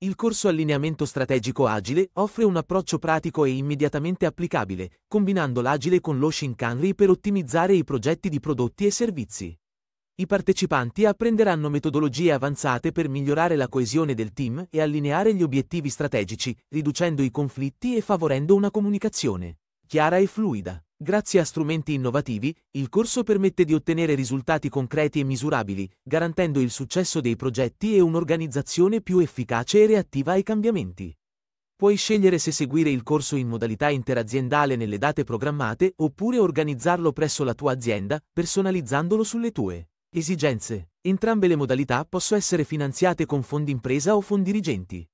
Il corso Allineamento Strategico Agile offre un approccio pratico e immediatamente applicabile, combinando l'agile con lo Shinkanri per ottimizzare i progetti di prodotti e servizi. I partecipanti apprenderanno metodologie avanzate per migliorare la coesione del team e allineare gli obiettivi strategici, riducendo i conflitti e favorendo una comunicazione chiara e fluida. Grazie a strumenti innovativi, il corso permette di ottenere risultati concreti e misurabili, garantendo il successo dei progetti e un'organizzazione più efficace e reattiva ai cambiamenti. Puoi scegliere se seguire il corso in modalità interaziendale nelle date programmate oppure organizzarlo presso la tua azienda, personalizzandolo sulle tue esigenze. Entrambe le modalità possono essere finanziate con fondi impresa o fondi dirigenti.